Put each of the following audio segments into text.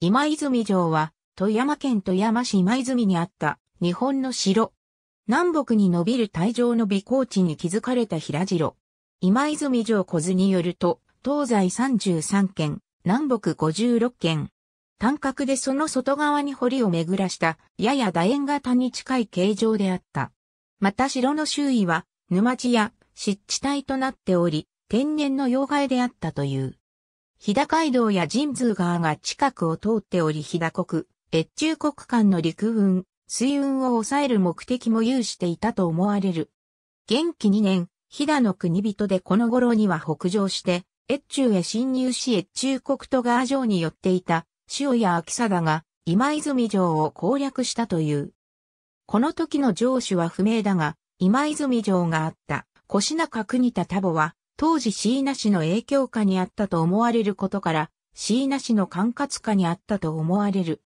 今泉城は、富山県富山市今泉にあった日本の城。南北に伸びる大城の美高地に築かれた平城。今泉城小津によると、東西33県、南北56県。単角でその外側に堀を巡らした、やや楕円型に近い形状であった。また城の周囲は、沼地や湿地帯となっており、天然の妖怪であったという。日騨街道や神通川が近くを通っており日騨国、越中国間の陸運、水運を抑える目的も有していたと思われる。元気2年、飛騨の国人でこの頃には北上して、越中へ侵入し越中国都川城に寄っていた、塩谷秋貞が今泉城を攻略したという。この時の城主は不明だが、今泉城があった、越中国田田母は、当時椎名市の影響下にあったと思われることから、椎名市の管轄下にあったと思われる。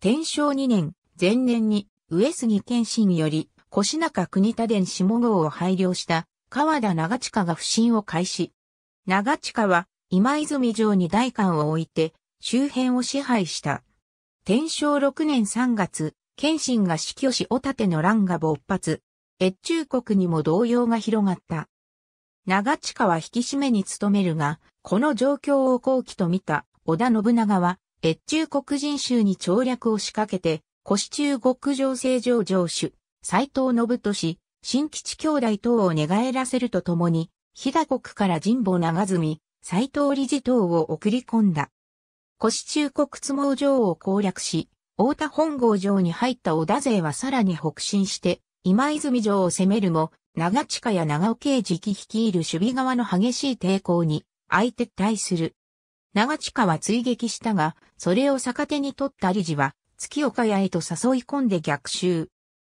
天正2年、前年に、上杉謙信より、腰中国田伝下郷を配慮した川田長近が不審を開始。長近は今泉城に大官を置いて周辺を支配した。天正6年3月、謙信が死去しおたての乱が勃発。越中国にも動揺が広がった。長近は引き締めに努めるが、この状況を好機と見た織田信長は、越中国人衆に調略を仕掛けて、古市中国上正常上主、斎藤信俊、新吉兄弟等を寝返らせるとともに、飛騨国から神保長住、斎藤理事等を送り込んだ。古市中国都合城を攻略し、大田本郷城に入った織田勢はさらに北進して、今泉城を攻めるも、長近や長尾刑事率いる守備側の激しい抵抗に、相手対する。長近は追撃したが、それを逆手に取った理事は、月岡屋へと誘い込んで逆襲。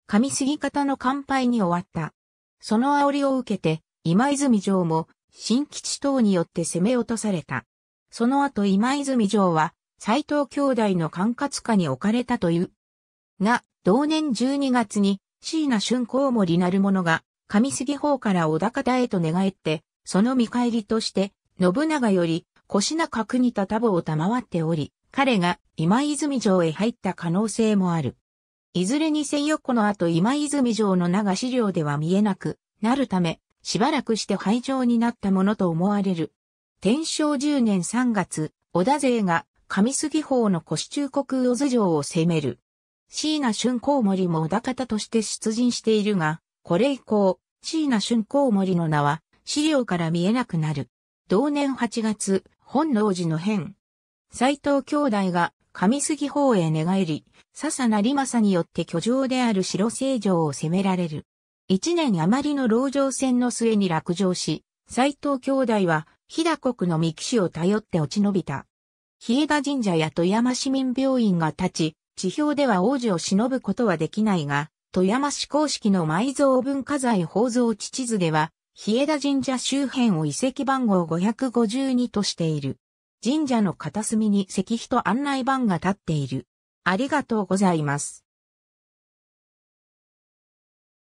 上杉方の乾杯に終わった。その煽りを受けて、今泉城も、新吉等によって攻め落とされた。その後今泉城は、斎藤兄弟の管轄下に置かれたという。が、同年12月に、椎名春光森なる者が、上杉法から小田方へと寝返って、その見返りとして、信長より、腰中国たたぼを賜っており、彼が今泉城へ入った可能性もある。いずれにせよこの後今泉城の名が資料では見えなくなるため、しばらくして廃城になったものと思われる。天正10年3月、織田勢が上杉法の腰中国小津城を攻める。椎名春光森も小田方として出陣しているが、これ以降、椎名春光森の名は資料から見えなくなる。同年8月、本能寺の変。斎藤兄弟が上杉方へ寝返り、笹成政によって居城である城成城を攻められる。一年余りの老城戦の末に落城し、斎藤兄弟は、飛騨国の三木氏を頼って落ち延びた。日枝神社や富山市民病院が立ち、地表では王子を忍ぶことはできないが、富山市公式の埋蔵文化財宝蔵地図では、日枝神社周辺を遺跡番号552としている。神社の片隅に石碑と案内板が立っている。ありがとうございます。